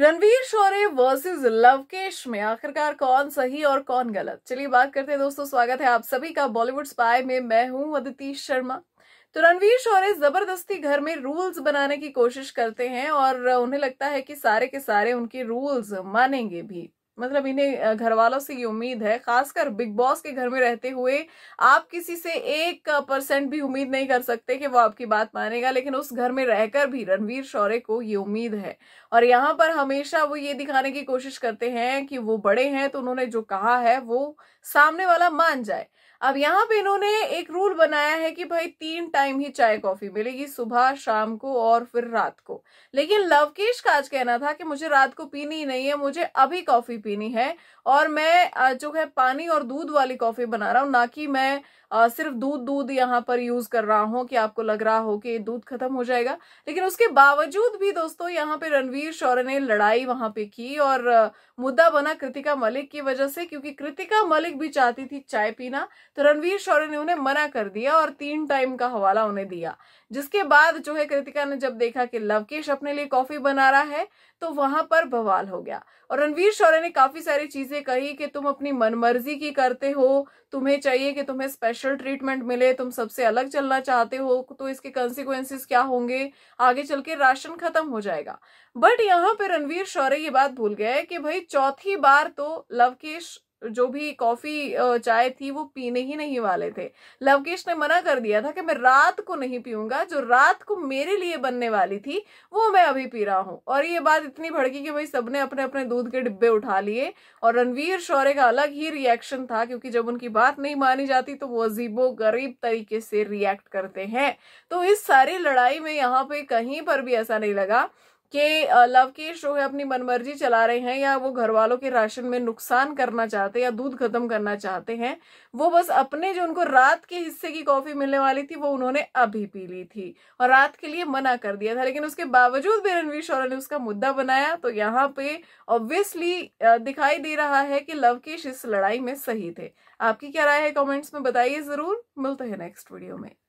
रणवीर शौर्य versus Lavkesh में आखिरकार कौन सही और कौन गलत चलिए बात करते हैं दोस्तों स्वागत है आप सभी का बॉलीवुड स्पाई में मैं हूं अदिति शर्मा तो रणवीर शौर्य जबरदस्ती घर में रूल्स बनाने की कोशिश करते हैं और उन्हें लगता है कि सारे के सारे उनकी रूल्स मानेंगे भी मतलब इन्हें घर वालों से ये उम्मीद है खासकर बिग बॉस के घर में रहते हुए आप किसी से एक परसेंट भी उम्मीद नहीं कर सकते कि वो आपकी बात मानेगा लेकिन उस घर में रहकर भी रणवीर शौर्य को ये उम्मीद है और यहाँ पर हमेशा वो ये दिखाने की कोशिश करते हैं कि वो बड़े हैं तो उन्होंने जो कहा है वो सामने वाला मान जाए अब यहाँ पे इन्होंने एक रूल बनाया है कि भाई तीन टाइम ही चाय कॉफी मिलेगी सुबह शाम को और फिर रात को लेकिन लवकेश का आज कहना था कि मुझे रात को पीनी ही नहीं है मुझे अभी कॉफी पीनी है और मैं जो है पानी और दूध वाली कॉफ़ी बना रहा हूँ ना कि मैं सिर्फ दूध दूध यहाँ पर यूज़ कर रहा हूँ कि आपको लग रहा हो कि दूध खत्म हो जाएगा लेकिन उसके बावजूद भी दोस्तों यहाँ पे रणवीर शौर्य ने लड़ाई वहां पे की और मुद्दा बना कृतिका मलिक की वजह से क्योंकि कृतिका मलिक भी चाहती थी चाय पीना तो रणवीर शौर्य ने उन्हें मना कर दिया और तीन टाइम का हवाला उन्हें दिया जिसके बाद जो है कृतिका ने जब देखा कि लवकेश अपने लिए कॉफी बना रहा है तो वहां पर बवाल हो गया और रणवीर शौर्य ने काफी सारी चीजें कही कि तुम अपनी मनमर्जी की करते हो तुम्हें चाहिए कि तुम्हें स्पेशल ट्रीटमेंट मिले तुम सबसे अलग चलना चाहते हो तो इसके कंसिक्वेंसेस क्या होंगे आगे चल के राशन खत्म हो जाएगा बट यहाँ पे रणवीर शौर्य ये बात भूल गए कि भाई चौथी बार तो लवकेश जो भी कॉफ़ी चाय थी वो पीने ही नहीं वाले थे लवकेश ने मना कर दिया था कि मैं रात को नहीं पीऊंगा जो रात को मेरे लिए बनने वाली थी वो मैं अभी पी रहा हूं और ये बात इतनी भड़की कि भाई सबने अपने अपने दूध के डिब्बे उठा लिए और रणवीर शौर्य का अलग ही रिएक्शन था क्योंकि जब उनकी बात नहीं मानी जाती तो वो अजीबो गरीब तरीके से रिएक्ट करते हैं तो इस सारी लड़ाई में यहाँ पे कहीं पर भी ऐसा नहीं लगा कि लवकेश जो है अपनी मनमर्जी चला रहे हैं या वो घर वालों के राशन में नुकसान करना चाहते हैं या दूध खत्म करना चाहते हैं वो बस अपने जो उनको रात के हिस्से की कॉफी मिलने वाली थी वो उन्होंने अभी पी ली थी और रात के लिए मना कर दिया था लेकिन उसके बावजूद भी रणवीर शौरा ने उसका मुद्दा बनाया तो यहाँ पे ऑब्वियसली दिखाई दे रहा है कि लवकेश इस लड़ाई में सही थे आपकी क्या राय है कॉमेंट्स में बताइए जरूर मिलते हैं नेक्स्ट वीडियो में